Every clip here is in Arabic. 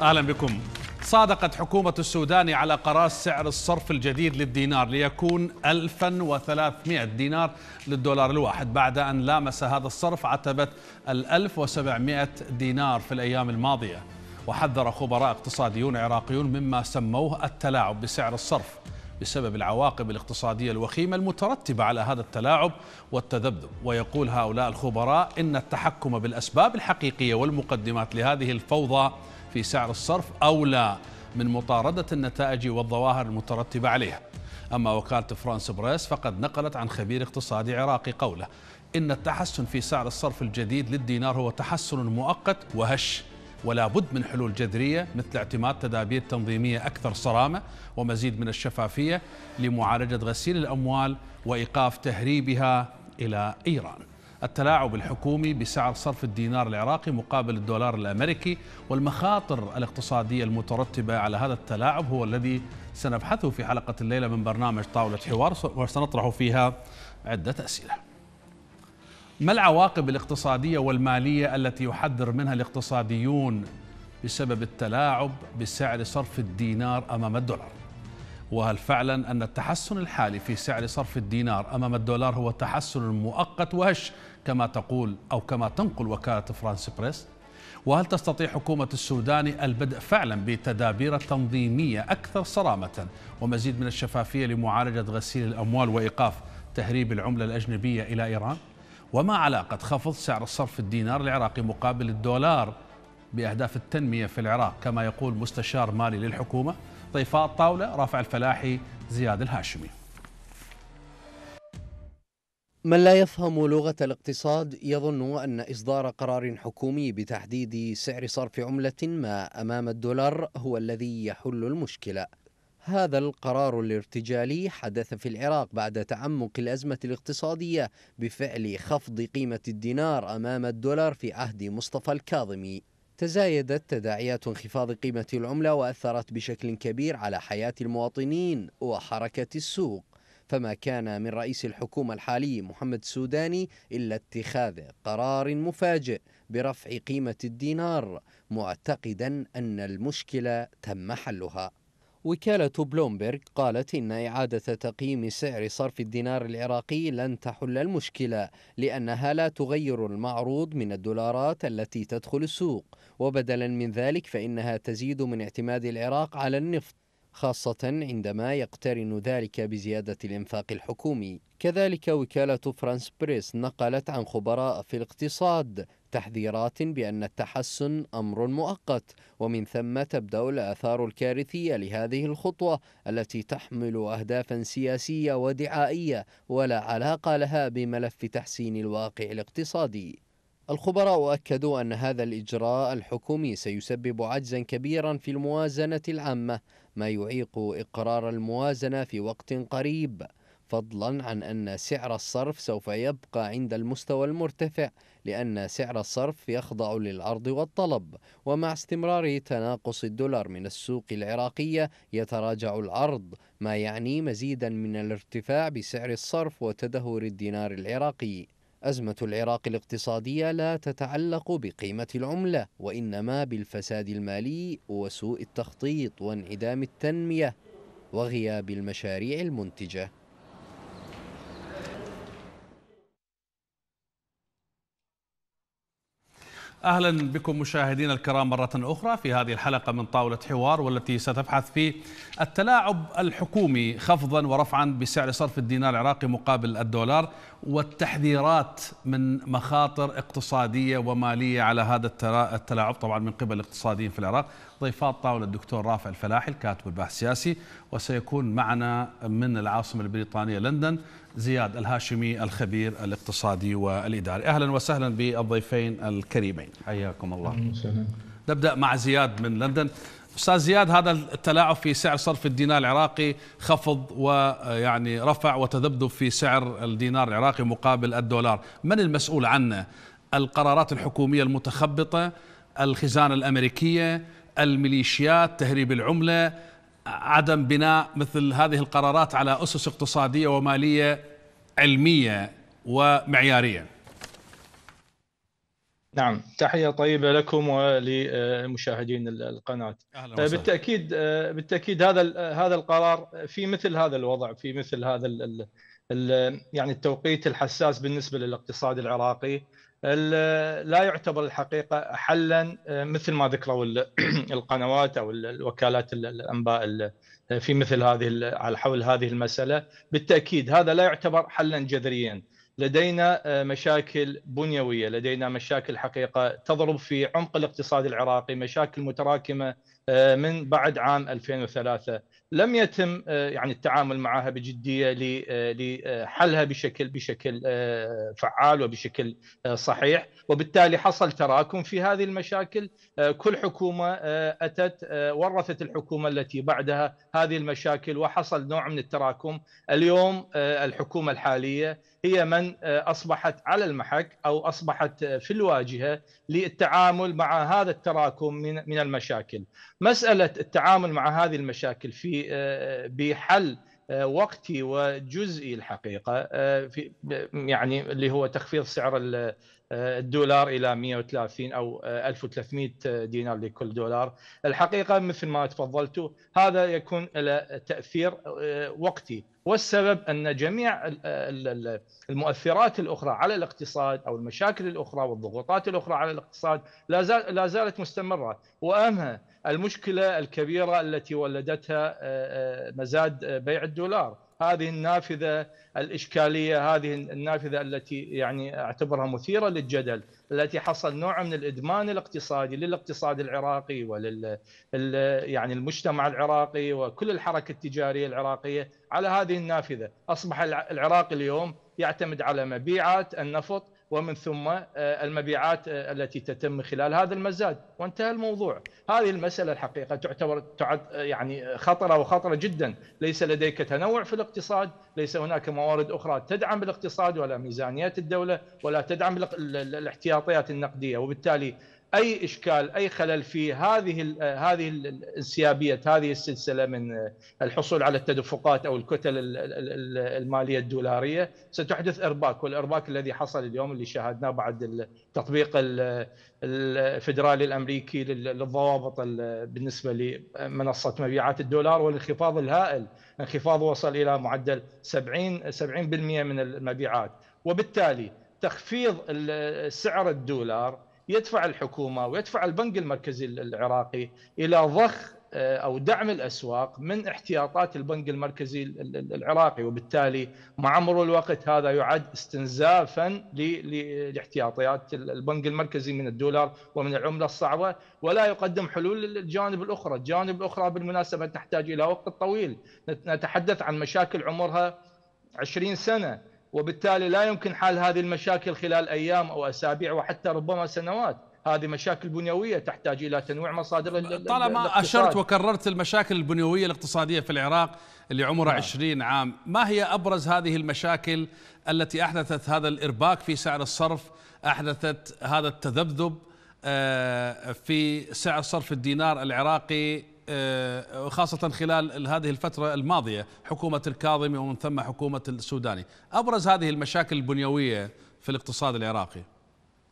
أهلا بكم صادقت حكومة السودان على قرار سعر الصرف الجديد للدينار ليكون 1300 دينار للدولار الواحد بعد أن لامس هذا الصرف عتبة 1700 دينار في الأيام الماضية وحذر خبراء اقتصاديون عراقيون مما سموه التلاعب بسعر الصرف بسبب العواقب الاقتصادية الوخيمة المترتبة على هذا التلاعب والتذبذب ويقول هؤلاء الخبراء إن التحكم بالأسباب الحقيقية والمقدمات لهذه الفوضى في سعر الصرف أولى من مطاردة النتائج والظواهر المترتبة عليها أما وكالة فرانس بريس فقد نقلت عن خبير اقتصادي عراقي قوله إن التحسن في سعر الصرف الجديد للدينار هو تحسن مؤقت وهش ولا بد من حلول جذرية مثل اعتماد تدابير تنظيمية أكثر صرامة ومزيد من الشفافية لمعالجة غسيل الأموال وإيقاف تهريبها إلى إيران التلاعب الحكومي بسعر صرف الدينار العراقي مقابل الدولار الامريكي والمخاطر الاقتصاديه المترتبه على هذا التلاعب هو الذي سنبحثه في حلقه الليله من برنامج طاوله حوار وسنطرح فيها عده اسئله. ما العواقب الاقتصاديه والماليه التي يحذر منها الاقتصاديون بسبب التلاعب بسعر صرف الدينار امام الدولار؟ وهل فعلا أن التحسن الحالي في سعر صرف الدينار أمام الدولار هو تحسن مؤقت وهش كما تقول أو كما تنقل وكالة فرانس بريس وهل تستطيع حكومة السودان البدء فعلا بتدابير تنظيمية أكثر صرامة ومزيد من الشفافية لمعالجة غسيل الأموال وإيقاف تهريب العملة الأجنبية إلى إيران وما علاقة خفض سعر الصرف الدينار العراقي مقابل الدولار بأهداف التنمية في العراق كما يقول مستشار مالي للحكومة طيفاء الطاولة رافع الفلاحي زياد الهاشمي من لا يفهم لغة الاقتصاد يظن أن إصدار قرار حكومي بتحديد سعر صرف عملة ما أمام الدولار هو الذي يحل المشكلة هذا القرار الارتجالي حدث في العراق بعد تعمق الأزمة الاقتصادية بفعل خفض قيمة الدينار أمام الدولار في عهد مصطفى الكاظمي تزايدت تداعيات انخفاض قيمة العملة وأثرت بشكل كبير على حياة المواطنين وحركة السوق فما كان من رئيس الحكومة الحالي محمد السوداني إلا اتخاذ قرار مفاجئ برفع قيمة الدينار معتقدا أن المشكلة تم حلها وكالة بلومبرغ قالت إن إعادة تقييم سعر صرف الدينار العراقي لن تحل المشكلة لأنها لا تغير المعروض من الدولارات التي تدخل السوق وبدلا من ذلك فإنها تزيد من اعتماد العراق على النفط خاصة عندما يقترن ذلك بزيادة الإنفاق الحكومي كذلك وكالة فرانس بريس نقلت عن خبراء في الاقتصاد تحذيرات بأن التحسن أمر مؤقت ومن ثم تبدأ الآثار الكارثية لهذه الخطوة التي تحمل أهدافا سياسية ودعائية ولا علاقة لها بملف تحسين الواقع الاقتصادي الخبراء أكدوا أن هذا الإجراء الحكومي سيسبب عجزا كبيرا في الموازنة العامة ما يعيق إقرار الموازنة في وقت قريب فضلا عن أن سعر الصرف سوف يبقى عند المستوى المرتفع لأن سعر الصرف يخضع للعرض والطلب ومع استمرار تناقص الدولار من السوق العراقية يتراجع العرض ما يعني مزيدا من الارتفاع بسعر الصرف وتدهور الدينار العراقي أزمة العراق الاقتصادية لا تتعلق بقيمة العملة وإنما بالفساد المالي وسوء التخطيط وانعدام التنمية وغياب المشاريع المنتجه أهلا بكم مشاهدينا الكرام مرة أخرى في هذه الحلقة من طاولة حوار والتي ستبحث في التلاعب الحكومي خفضا ورفعا بسعر صرف الدينار العراقي مقابل الدولار والتحذيرات من مخاطر اقتصادية ومالية على هذا التلاعب طبعا من قبل الاقتصاديين في العراق ضيفات طاولة الدكتور رافع الفلاحي الكاتب والباحث السياسي وسيكون معنا من العاصمة البريطانية لندن زياد الهاشمي الخبير الاقتصادي والإداري أهلا وسهلا بالضيفين الكريمين حياكم الله نبدأ مع زياد من لندن استاذ زياد هذا التلاعب في سعر صرف الدينار العراقي خفض ويعني رفع وتذبذب في سعر الدينار العراقي مقابل الدولار، من المسؤول عنه؟ القرارات الحكوميه المتخبطه، الخزانه الامريكيه، الميليشيات تهريب العمله عدم بناء مثل هذه القرارات على اسس اقتصاديه وماليه علميه ومعياريه نعم تحية طيبة لكم ولمشاهدين القناة أهلا طيب، وسهلا. بالتأكيد بالتأكيد هذا هذا القرار في مثل هذا الوضع في مثل هذا الـ الـ يعني التوقيت الحساس بالنسبة للاقتصاد العراقي لا يعتبر الحقيقه حلا آه، مثل ما ذكروا القنوات او الوكالات الانباء في مثل هذه على حول هذه المساله بالتاكيد هذا لا يعتبر حلا جذريا لدينا آه، مشاكل بنيويه لدينا مشاكل حقيقه تضرب في عمق الاقتصاد العراقي مشاكل متراكمه آه، من بعد عام 2003 لم يتم آه، يعني التعامل معها بجديه لحلها آه، آه، بشكل بشكل فعال وبشكل صحيح وبالتالي حصل تراكم في هذه المشاكل كل حكومه اتت ورثت الحكومه التي بعدها هذه المشاكل وحصل نوع من التراكم اليوم الحكومه الحاليه هي من آه، اصبحت على المحك او اصبحت آه، في الواجهه للتعامل مع هذا التراكم من من المشاكل. مساله التعامل مع هذه المشاكل في آه، بحل وقتي وجزئي الحقيقه في يعني اللي هو تخفيض سعر آه، الدولار الى 130 او 1300 آه، دينار لكل دولار الحقيقه مثل ما تفضلتوا هذا يكون له تاثير آه، وقتي والسبب ان جميع المؤثرات الاخرى على الاقتصاد او المشاكل الاخرى والضغوطات الاخرى على الاقتصاد لا زالت مستمره واهمها المشكله الكبيره التي ولدتها مزاد بيع الدولار هذه النافذه الاشكاليه هذه النافذه التي يعني اعتبرها مثيره للجدل التي حصل نوع من الادمان الاقتصادي للاقتصاد العراقي ولل يعني المجتمع العراقي وكل الحركه التجاريه العراقيه على هذه النافذه اصبح العراق اليوم يعتمد على مبيعات النفط ومن ثم آه، المبيعات آه، التي تتم من خلال هذا المزاد وانتهى الموضوع هذه المسألة الحقيقة تعتبر تعد آه، يعني خطرة وخطرة جدا ليس لديك تنوع في الاقتصاد ليس هناك موارد أخرى تدعم الاقتصاد ولا ميزانيات الدولة ولا تدعم الاحتياطيات النقدية وبالتالي اي اشكال اي خلل في هذه هذه الانسيابيه هذه السلسله من الحصول على التدفقات او الكتل الماليه الدولاريه ستحدث ارباك والارباك الذي حصل اليوم اللي شاهدناه بعد التطبيق الفدرالي الامريكي للضوابط بالنسبه لمنصه مبيعات الدولار والانخفاض الهائل انخفاض وصل الى معدل 70 70% من المبيعات وبالتالي تخفيض سعر الدولار يدفع الحكومه ويدفع البنك المركزي العراقي الى ضخ آه، او دعم الاسواق من احتياطات البنك المركزي العراقي وبالتالي مع مرور الوقت هذا يعد استنزافا لاحتياطيات البنك المركزي من الدولار ومن العمله الصعبه ولا يقدم حلول للجانب الاخرى، الجانب الاخرى بالمناسبه تحتاج الى وقت طويل نتحدث عن مشاكل عمرها 20 سنه وبالتالي لا يمكن حل هذه المشاكل خلال أيام أو أسابيع وحتى ربما سنوات هذه مشاكل بنيوية تحتاج إلى تنويع مصادر طالما الاقتصاد. أشرت وكررت المشاكل البنيوية الاقتصادية في العراق اللي عمرها نعم. 20 عام ما هي أبرز هذه المشاكل التي أحدثت هذا الإرباك في سعر الصرف أحدثت هذا التذبذب آه، في سعر صرف الدينار العراقي آه، خاصة خلال هذه الفترة الماضية حكومة الكاظمي ومن ثم حكومة السوداني أبرز هذه المشاكل البنيوية في الاقتصاد العراقي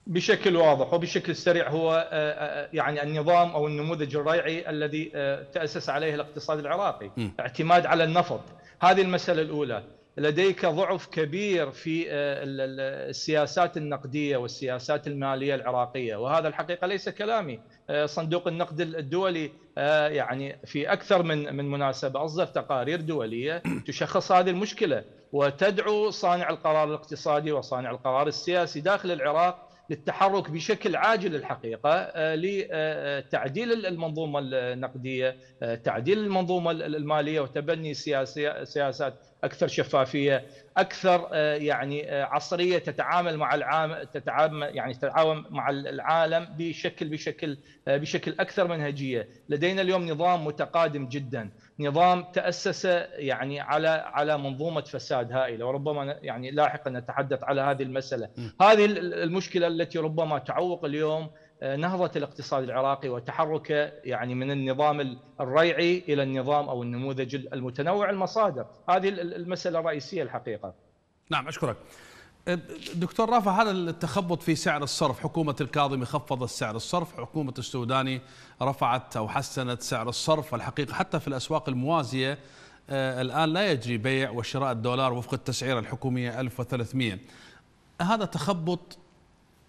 بشكل واضح وبشكل سريع هو آه، آه، يعني النظام او النموذج الريعي الذي تاسس عليه الاقتصاد العراقي، م. اعتماد على النفط، هذه المساله الاولى، لديك ضعف كبير في آه، السياسات النقديه والسياسات الماليه العراقيه وهذا الحقيقه ليس كلامي آه، صندوق النقد الدولي آه، يعني في اكثر من من مناسبه اصدر تقارير دوليه تشخص هذه المشكله وتدعو صانع القرار الاقتصادي وصانع القرار السياسي داخل العراق للتحرك بشكل عاجل الحقيقه لتعديل المنظومه النقديه، تعديل المنظومه الماليه وتبني سياسات اكثر شفافيه اكثر آه، يعني آه، عصريه تتعامل مع العام تتعامل يعني تتعاون مع العالم بشكل بشكل آه، بشكل اكثر منهجيه لدينا اليوم نظام متقادم جدا نظام تاسس يعني على على منظومه فساد هائله وربما يعني لاحقا نتحدث على هذه المساله هذه المشكله التي ربما تعوق اليوم آه، نهضه الاقتصاد العراقي وتحركه يعني من النظام الريعي الى النظام او النموذج المتنوع المصادر، هذه المساله الرئيسيه الحقيقه. نعم اشكرك. أه، دكتور رافع هذا التخبط في سعر الصرف حكومة الكاظمي خفضت سعر الصرف حكومة السوداني رفعت أو حسنت سعر الصرف الحقيقة حتى في الأسواق الموازية أه، الآن لا يجري بيع وشراء الدولار وفق التسعيرة الحكومية 1300 هذا تخبط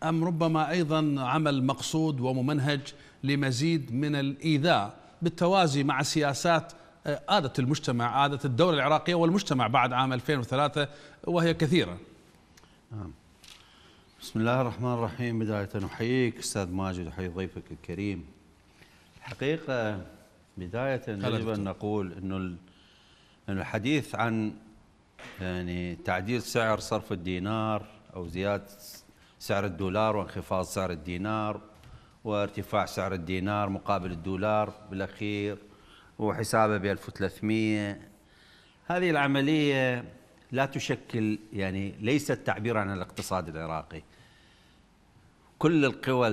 أم ربما أيضا عمل مقصود وممنهج لمزيد من الإيذاء بالتوازي مع سياسات آه، عادة المجتمع عادة الدولة العراقية والمجتمع بعد عام 2003 وهي كثيرة نعم. بسم الله الرحمن الرحيم بداية أحييك أستاذ ماجد أحيي ضيفك الكريم الحقيقة بداية يجب أن نقول أنه الحديث عن يعني تعديل سعر صرف الدينار أو زيادة سعر الدولار وانخفاض سعر الدينار وارتفاع سعر الدينار مقابل الدولار بالاخير وحسابه ب 1300 هذه العمليه لا تشكل يعني ليست تعبيرا عن الاقتصاد العراقي كل القوى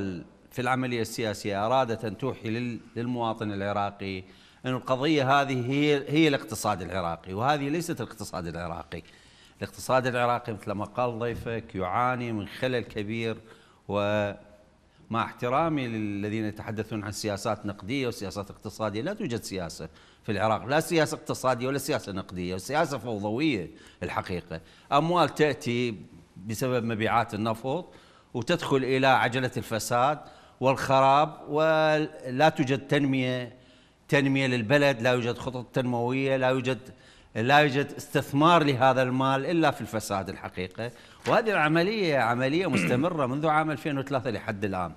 في العمليه السياسيه ارادت ان توحي للمواطن العراقي ان القضيه هذه هي هي الاقتصاد العراقي وهذه ليست الاقتصاد العراقي الاقتصاد العراقي مثل ما قال ضيفك يعاني من خلل كبير ومع احترامي للذين يتحدثون عن سياسات نقدية وسياسات اقتصادية لا توجد سياسة في العراق لا سياسة اقتصادية ولا سياسة نقدية سياسة فوضوية الحقيقة أموال تأتي بسبب مبيعات النفط وتدخل إلى عجلة الفساد والخراب ولا توجد تنمية تنمية للبلد لا يوجد خطط تنموية لا يوجد لا يوجد استثمار لهذا المال إلا في الفساد الحقيقة وهذه العملية عملية مستمرة منذ عام 2003 لحد الآن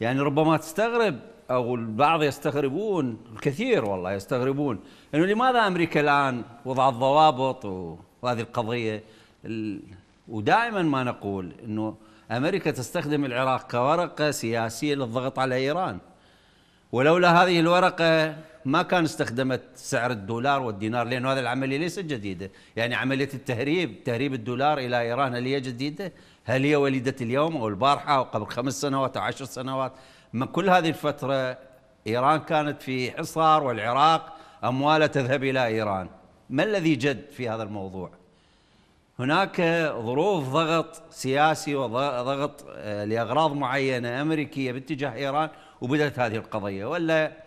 يعني ربما تستغرب أو البعض يستغربون الكثير والله يستغربون أنه لماذا أمريكا الآن وضعت ضوابط وهذه القضية ودائما ما نقول أنه أمريكا تستخدم العراق كورقة سياسية للضغط على إيران ولولا هذه الورقة ما كان استخدمت سعر الدولار والدينار لأن هذه العملية ليست جديدة يعني عملية التهريب تهريب الدولار إلى إيران هل هي جديدة؟ هل هي وليدة اليوم أو البارحة أو قبل خمس سنوات أو عشر سنوات من كل هذه الفترة إيران كانت في حصار والعراق أموالها تذهب إلى إيران ما الذي جد في هذا الموضوع؟ هناك ظروف ضغط سياسي وضغط آه، لأغراض معينة أمريكية باتجاه إيران وبدأت هذه القضية ولا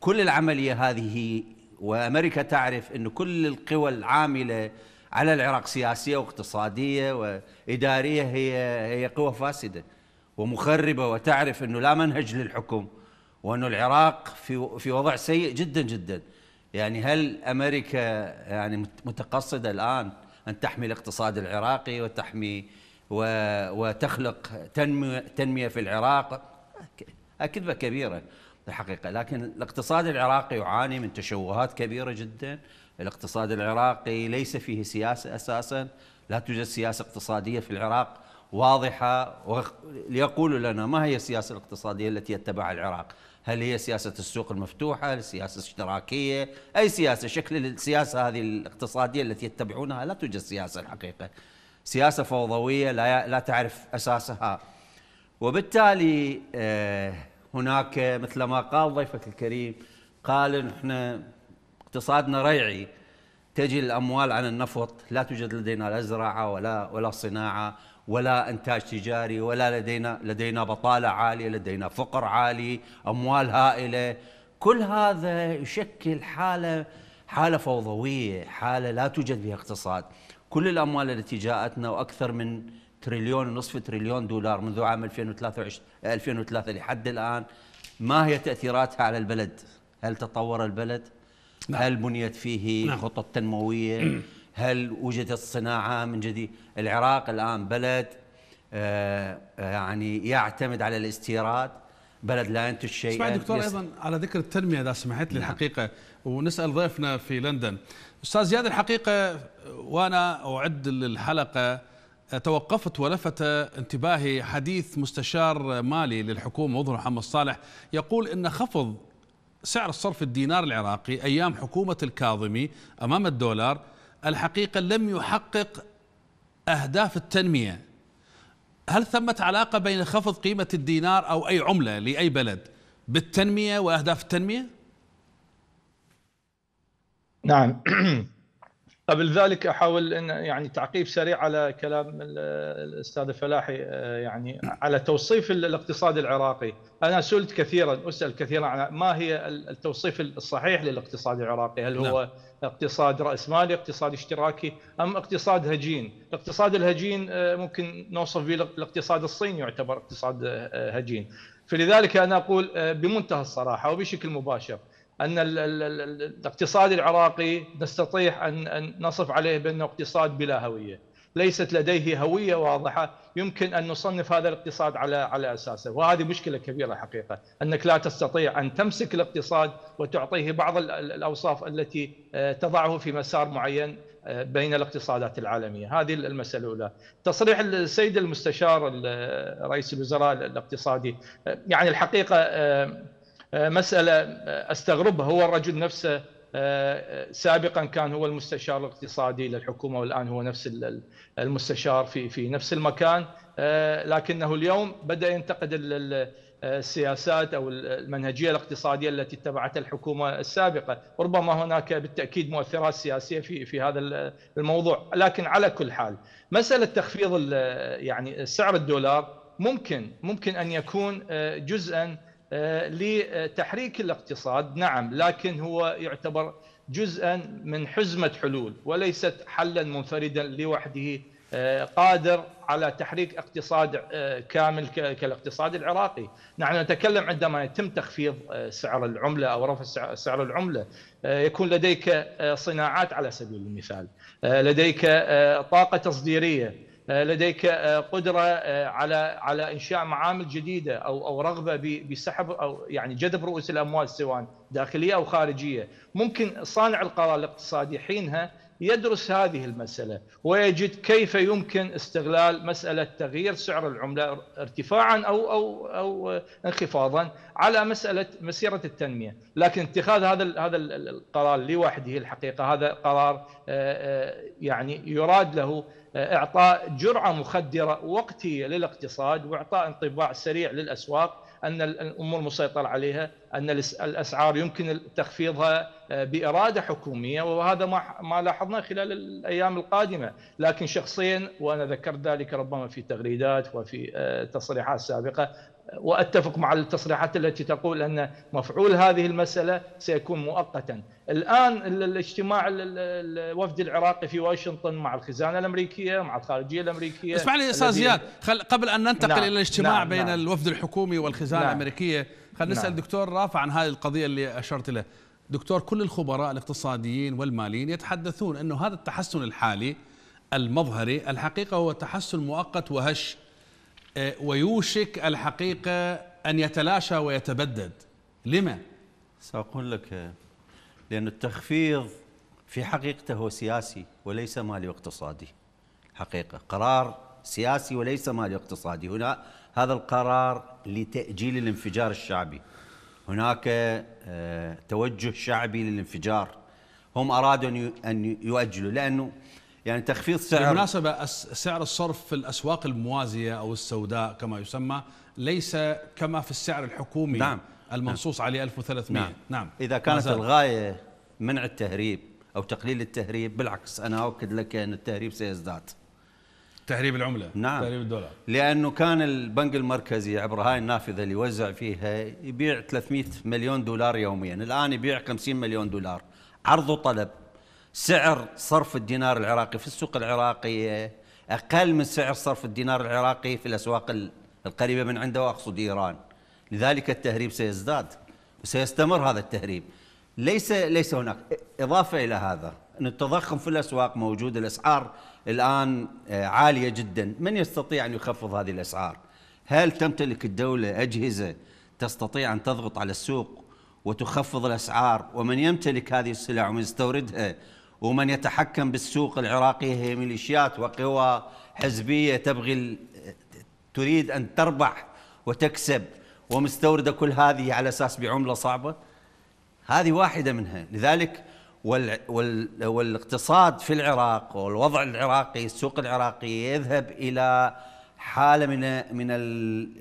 كل العملية هذه وأمريكا تعرف أن كل القوى العاملة على العراق سياسية واقتصادية وإدارية هي هي قوى فاسدة ومخربة وتعرف أنه لا منهج للحكم وأنه العراق في في وضع سيء جدا جدا يعني هل أمريكا يعني متقصدة الآن أن تحمي الاقتصاد العراقي وتحمي وتخلق تنمية في العراق أكذبة كبيرة الحقيقة لكن الاقتصاد العراقي يعاني من تشوهات كبيرة جدا الاقتصاد العراقي ليس فيه سياسة أساسا لا توجد سياسة اقتصادية في العراق واضحة ليقولوا لنا ما هي السياسة الاقتصادية التي يتبعها العراق هل هي سياسة السوق المفتوحة السياسة الاشتراكية أي سياسة شكل السياسة هذه الاقتصادية التي يتبعونها لا توجد سياسة الحقيقة سياسة فوضوية لا, لا تعرف أساسها وبالتالي آه هناك مثل ما قال ضيفك الكريم قال احنا اقتصادنا ريعي تجي الاموال عن النفط، لا توجد لدينا لا زراعه ولا ولا صناعه ولا انتاج تجاري ولا لدينا لدينا بطاله عاليه، لدينا فقر عالي، اموال هائله، كل هذا يشكل حاله حاله فوضويه، حاله لا توجد فيها اقتصاد. كل الاموال التي جاءتنا واكثر من تريليون ونصف تريليون دولار منذ عام 2023 2003 لحد الان ما هي تاثيراتها على البلد؟ هل تطور البلد؟ نعم. هل بنيت فيه نعم. خطط تنمويه؟ هل وجدت الصناعه من جديد؟ العراق الان بلد آه،, آه يعني يعتمد على الاستيراد بلد لا ينتج شيء اسمع دكتور ايضا على ذكر التنميه اذا سمحت لي نعم. الحقيقه ونسال ضيفنا في لندن استاذ زياد الحقيقه وانا اعد للحلقه توقفت ولفت انتباهي حديث مستشار مالي للحكومة وظهر محمد صالح يقول أن خفض سعر الصرف الدينار العراقي أيام حكومة الكاظمي أمام الدولار الحقيقة لم يحقق أهداف التنمية هل ثمة علاقة بين خفض قيمة الدينار أو أي عملة لأي بلد بالتنمية وأهداف التنمية؟ نعم قبل طيب، ذلك احاول ان يعني تعقيب سريع على كلام الاستاذ الفلاحي آه، يعني على توصيف الاقتصاد العراقي، انا سئلت كثيرا اسال كثيرا عن ما هي التوصيف الصحيح للاقتصاد العراقي؟ هل هو لا. نعم. اقتصاد راس مالي، اقتصاد اشتراكي ام اقتصاد هجين؟ الاقتصاد الهجين آه، ممكن نوصف به الاقتصاد الصيني يعتبر اقتصاد آه، هجين، فلذلك انا اقول بمنتهى الصراحه وبشكل مباشر ان الاقتصاد العراقي نستطيع ان ان نصف عليه بانه اقتصاد بلا هويه، ليست لديه هويه واضحه يمكن ان نصنف هذا الاقتصاد على على اساسه، وهذه مشكله كبيره حقيقه، انك لا تستطيع ان تمسك الاقتصاد وتعطيه بعض الاوصاف التي آه، تضعه في مسار معين آه، بين الاقتصادات العالميه، هذه المساله الاولى. تصريح السيد المستشار رئيس الوزراء الاقتصادي آه، يعني الحقيقه آه، مسألة آه، أستغربها هو الرجل نفسه آه، سابقا كان هو المستشار الاقتصادي للحكومة والآن هو نفس المستشار في في نفس المكان لكنه اليوم بدأ ينتقد السياسات او المنهجيه الاقتصاديه التي اتبعتها الحكومه السابقه، ربما هناك بالتاكيد مؤثرات سياسيه في في هذا الموضوع، لكن على كل حال مساله تخفيض يعني سعر الدولار ممكن ممكن ان يكون جزءا لتحريك الاقتصاد نعم لكن هو يعتبر جزءا من حزمة حلول وليست حلا منفردا لوحده آه، قادر على تحريك اقتصاد آه، كامل كالاقتصاد العراقي نحن نتكلم عندما يتم تخفيض آه، سعر العملة أو رفع سعر العملة يكون لديك صناعات على سبيل المثال لديك طاقة تصديرية آه، لديك آه، قدره آه، على على انشاء معامل جديده او او رغبه بسحب او يعني جذب رؤوس الاموال سواء داخليه او خارجيه، ممكن صانع القرار الاقتصادي حينها يدرس هذه المساله ويجد كيف يمكن استغلال مساله تغيير سعر العمله ارتفاعا او او او انخفاضا على مساله مسيره التنميه، لكن اتخاذ هذا هذا القرار لوحده الحقيقه هذا قرار يعني يراد له اعطاء جرعه مخدره وقتيه للاقتصاد واعطاء انطباع سريع للاسواق ان الامور مسيطر عليها ان الاسعار يمكن تخفيضها آه، باراده حكوميه وهذا ما ما لاحظناه خلال الايام القادمه، لكن شخصيا وانا ذكرت ذلك ربما في تغريدات وفي آه، تصريحات سابقه واتفق مع التصريحات التي تقول ان مفعول هذه المساله سيكون مؤقتا. الان الاجتماع الوفد العراقي في واشنطن مع الخزانه الامريكيه مع الخارجيه الامريكيه اسمح لي استاذ زياد خل... قبل ان ننتقل نعم الى الاجتماع نعم بين نعم الوفد الحكومي والخزانه نعم الامريكيه خلينا نسال نعم دكتور رافع عن هذه القضيه اللي اشرت له. دكتور كل الخبراء الاقتصاديين والماليين يتحدثون انه هذا التحسن الحالي المظهري الحقيقه هو تحسن مؤقت وهش آه، ويوشك الحقيقة أن يتلاشى ويتبدد لما؟ سأقول لك آه، لأن التخفيض في حقيقته هو سياسي وليس مالي واقتصادي حقيقة قرار سياسي وليس مالي واقتصادي هنا هذا القرار لتأجيل الانفجار الشعبي هناك آه، توجه شعبي للانفجار هم أرادوا أن يؤجلوا لأنه يعني تخفيض طيب، سعر بالمناسبة سعر الصرف في الأسواق الموازية أو السوداء كما يسمى ليس كما في السعر الحكومي نعم المنصوص نعم عليه 1300 نعم, نعم إذا كانت الغاية منع التهريب أو تقليل التهريب بالعكس أنا أؤكد لك أن التهريب سيزداد تهريب العملة نعم تهريب الدولار لأنه كان البنك المركزي عبر هاي النافذة اللي يوزع فيها يبيع 300 مليون دولار يوميا الآن يبيع 50 مليون دولار عرض وطلب سعر صرف الدينار العراقي في السوق العراقية أقل من سعر صرف الدينار العراقي في الأسواق القريبة من عنده وأقصد إيران لذلك التهريب سيزداد وسيستمر هذا التهريب ليس ليس هناك إضافة إلى هذا أن التضخم في الأسواق موجود الأسعار الآن آه، عالية جدا من يستطيع أن يخفض هذه الأسعار هل تمتلك الدولة أجهزة تستطيع أن تضغط على السوق وتخفض الأسعار ومن يمتلك هذه السلع ومن يستوردها ومن يتحكم بالسوق العراقي هي ميليشيات وقوى حزبيه تبغي تريد ان تربح وتكسب ومستورده كل هذه على اساس بعمله صعبه هذه واحده منها لذلك وال وال والاقتصاد في العراق والوضع العراقي السوق العراقي يذهب الى حاله من من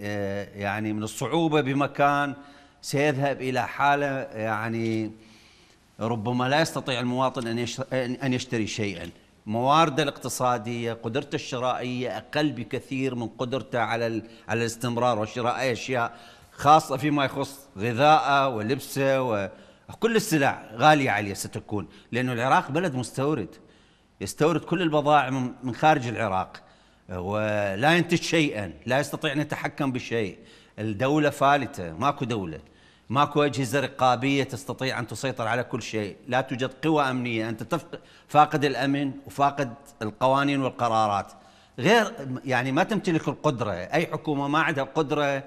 آه، يعني من الصعوبه بمكان سيذهب الى حاله يعني ربما لا يستطيع المواطن أن يشتري شيئا موارده الاقتصادية قدرته الشرائية أقل بكثير من قدرته على على الاستمرار وشراء أي أشياء خاصة فيما يخص غذاءه ولبسه وكل السلع غالية عليه ستكون لأن العراق بلد مستورد يستورد كل البضائع من خارج العراق ولا ينتج شيئا لا يستطيع أن يتحكم بشيء الدولة فالتة ماكو دولة ماكو أجهزة رقابية تستطيع أن تسيطر على كل شيء لا توجد قوى أمنية أنت فاقد الأمن وفاقد القوانين والقرارات غير يعني ما تمتلك القدرة أي حكومة ما عندها قدرة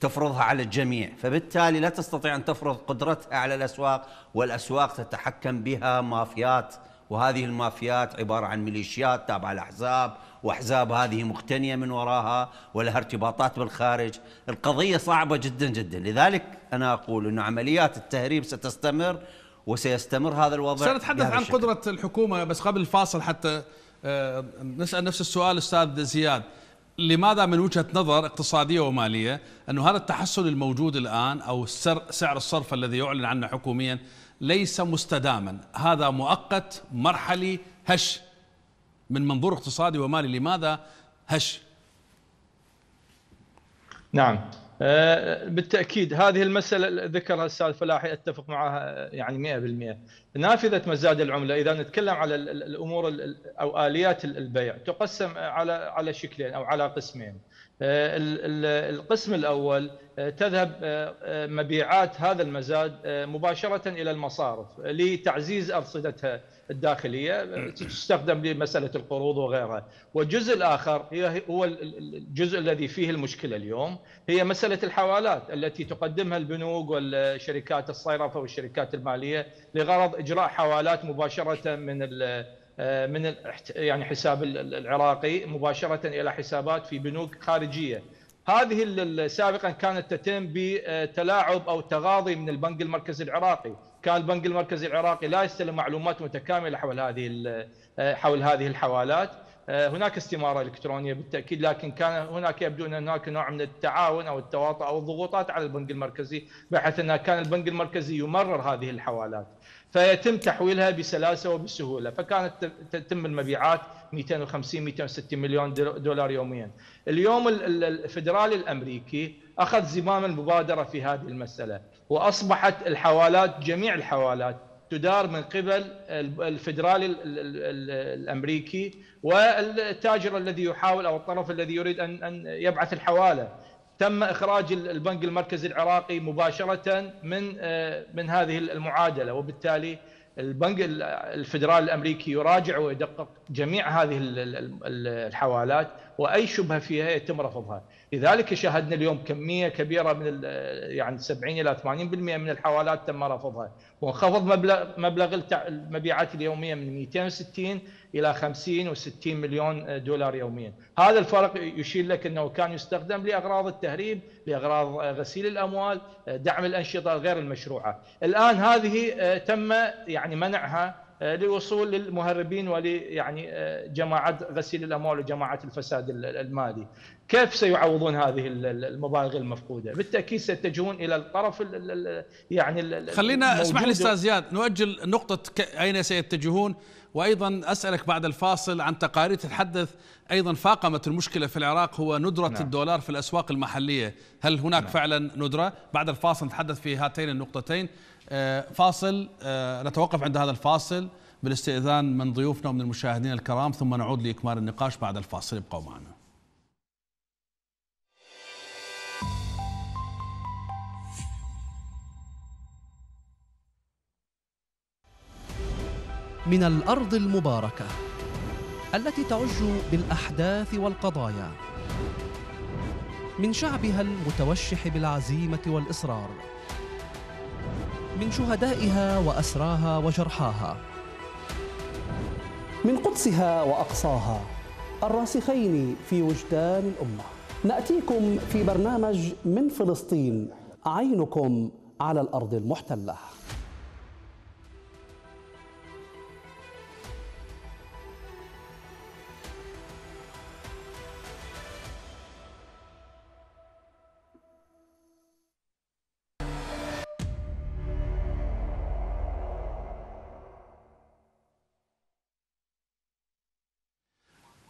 تفرضها على الجميع فبالتالي لا تستطيع أن تفرض قدرتها على الأسواق والأسواق تتحكم بها مافيات وهذه المافيات عبارة عن ميليشيات تابعة لاحزاب، واحزاب هذه مقتنيه من وراها ولها ارتباطات بالخارج، القضيه صعبه جدا جدا، لذلك انا اقول ان عمليات التهريب ستستمر وسيستمر هذا الوضع سنتحدث عن قدره الحكومه بس قبل الفاصل حتى آه، نسال نفس السؤال استاذ زياد لماذا من وجهه نظر اقتصاديه وماليه انه هذا التحسن الموجود الان او السر سعر الصرف الذي يعلن عنه حكوميا ليس مستداما هذا مؤقت مرحلي هش من منظور اقتصادي ومالي لماذا هش نعم آه، بالتاكيد هذه المساله ذكرها الاستاذ فلاحي اتفق معها آه، يعني 100% نافذه مزاد العمله اذا نتكلم على الامور او اليات البيع تقسم على على شكلين او على قسمين آه، القسم الأول آه، تذهب آه، مبيعات هذا المزاد مباشرة إلى المصارف لتعزيز أرصدتها الداخلية تستخدم لمسألة القروض وغيرها والجزء الآخر هو الجزء الذي فيه المشكلة اليوم هي مسألة الحوالات التي تقدمها البنوك والشركات الصيرفة والشركات المالية لغرض إجراء حوالات مباشرة من آه، من يعني حساب العراقي مباشره الى حسابات في بنوك خارجيه هذه سابقا كانت تتم بتلاعب او تغاضي من البنك المركزي العراقي، كان البنك المركزي العراقي لا يستلم معلومات متكامله حول هذه آه، حول هذه الحوالات، آه، هناك استماره الكترونيه بالتاكيد لكن كان هناك يبدو ان هناك نوع من التعاون او التواطؤ او الضغوطات على البنك المركزي بحيث ان كان البنك المركزي يمرر هذه الحوالات. فيتم تحويلها بسلاسه وبسهوله فكانت تتم المبيعات 250 260 مليون دولار يوميا اليوم الفدرالي الامريكي اخذ زمام المبادره في هذه المساله واصبحت الحوالات جميع الحوالات تدار من قبل الفدرالي الامريكي والتاجر الذي يحاول او الطرف الذي يريد ان ان يبعث الحواله تم اخراج البنك المركزي العراقي مباشره من آه، من هذه المعادله وبالتالي البنك الفدرالي الامريكي يراجع ويدقق جميع هذه الحوالات واي شبهه فيها يتم رفضها، لذلك شاهدنا اليوم كميه كبيره من يعني 70 الى 80% من الحوالات تم رفضها، وانخفض مبلغ مبلغ المبيعات اليوميه من 260 الى 50 و60 مليون دولار يوميا، هذا الفرق يشير لك انه كان يستخدم لاغراض التهريب، لاغراض غسيل الاموال، دعم الانشطه غير المشروعه، الان هذه آه، تم يعني منعها للوصول آه، للمهربين ول يعني آه، جماعات غسيل الاموال وجماعات الفساد المالي. كيف سيعوضون هذه المبالغ المفقوده؟ بالتاكيد سيتجهون الى الطرف الـ يعني الـ خلينا اسمح لي استاذ زياد نؤجل نقطه اين سيتجهون وايضا اسالك بعد الفاصل عن تقارير تتحدث ايضا فاقمت المشكله في العراق هو ندره نعم. الدولار في الاسواق المحليه، هل هناك نعم. فعلا ندره؟ بعد الفاصل نتحدث في هاتين النقطتين. آه، فاصل آه، نتوقف عند هذا الفاصل بالاستئذان من ضيوفنا ومن المشاهدين الكرام ثم نعود لاكمال النقاش بعد الفاصل ابقوا معنا. من الارض المباركه التي تعج بالاحداث والقضايا من شعبها المتوشح بالعزيمه والاصرار من شهدائها وأسراها وجرحاها من قدسها وأقصاها الراسخين في وجدان الأمة نأتيكم في برنامج من فلسطين عينكم على الأرض المحتلة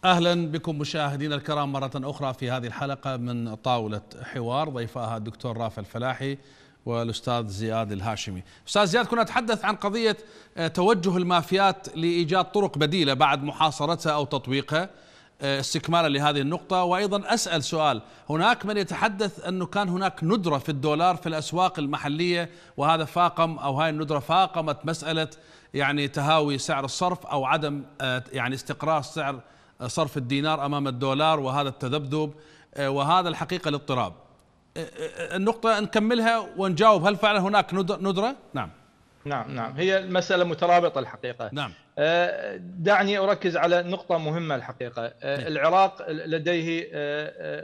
اهلا بكم مشاهدينا الكرام مره اخرى في هذه الحلقه من طاوله حوار ضيفاها الدكتور رافع الفلاحي والاستاذ زياد الهاشمي. استاذ زياد كنا نتحدث عن قضيه آه، توجه المافيات لايجاد طرق بديله بعد محاصرتها او تطويقها آه، استكمالا لهذه النقطه وايضا اسال سؤال هناك من يتحدث انه كان هناك ندره في الدولار في الاسواق المحليه وهذا فاقم او هاي الندره فاقمت مساله يعني تهاوي سعر الصرف او عدم آه، يعني استقرار سعر صرف الدينار امام الدولار وهذا التذبذب آه، وهذا الحقيقه الاضطراب آه، آه، النقطه نكملها ونجاوب هل فعلا هناك ندره نعم نعم نعم هي المسألة مترابطة الحقيقة نعم دعني أركز على نقطة مهمة الحقيقة نعم. العراق لديه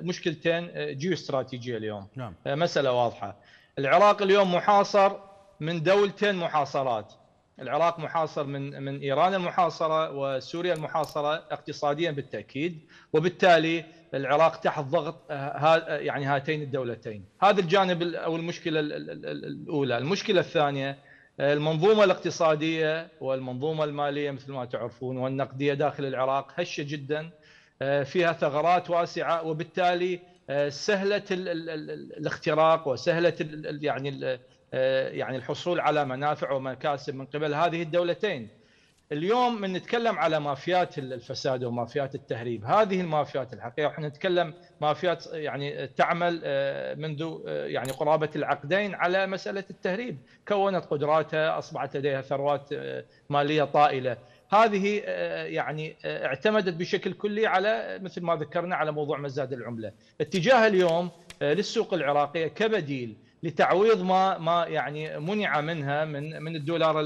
مشكلتين جيو استراتيجية اليوم نعم. مسألة واضحة العراق اليوم محاصر من دولتين محاصرات العراق محاصر من من ايران المحاصره وسوريا المحاصره اقتصاديا بالتاكيد وبالتالي العراق تحت ضغط آه، آه، يعني هاتين الدولتين هذا الجانب او المشكله الاولى المشكله الثانيه آه، المنظومه الاقتصاديه والمنظومه الماليه مثل ما تعرفون والنقديه داخل العراق هشه جدا فيها ثغرات واسعه وبالتالي سهله الاختراق وسهله يعني آه، يعني الحصول على منافع ومكاسب من قبل هذه الدولتين اليوم من نتكلم على مافيات الفساد ومافيات التهريب هذه المافيات الحقيقه احنا نتكلم مافيات يعني تعمل آه، منذ آه، يعني قرابه العقدين على مساله التهريب كونت قدراتها اصبحت لديها ثروات ماليه طائله هذه يعني اعتمدت بشكل كلي على مثل ما ذكرنا على موضوع مزاد العمله اتجاه اليوم للسوق العراقيه كبديل لتعويض ما ما يعني منع منها من من الدولار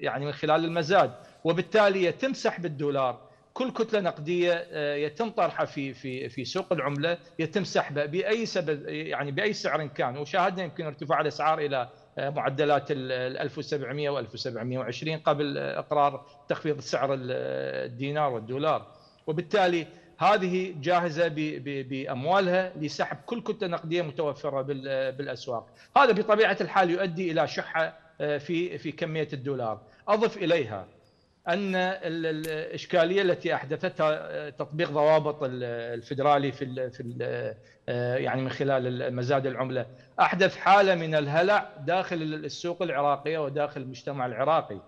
يعني من خلال المزاد وبالتالي يتم سحب الدولار كل كتله نقديه آه، يتم طرحها في في في سوق العمله يتم سحبها باي سبب يعني باي سعر كان وشاهدنا يمكن ارتفاع الاسعار الى آه، معدلات ال 1700 و 1720 قبل آه، اقرار تخفيض سعر الدينار والدولار وبالتالي هذه جاهزه باموالها لسحب كل كتله نقديه متوفره بالاسواق، هذا بطبيعه الحال يؤدي الى شحه آه، في في كميه الدولار، اضف اليها ان الاشكاليه التي احدثتها آه، تطبيق ضوابط الفدرالي في في آه، يعني من خلال مزاد العمله، احدث حاله من الهلع داخل السوق العراقيه وداخل المجتمع العراقي.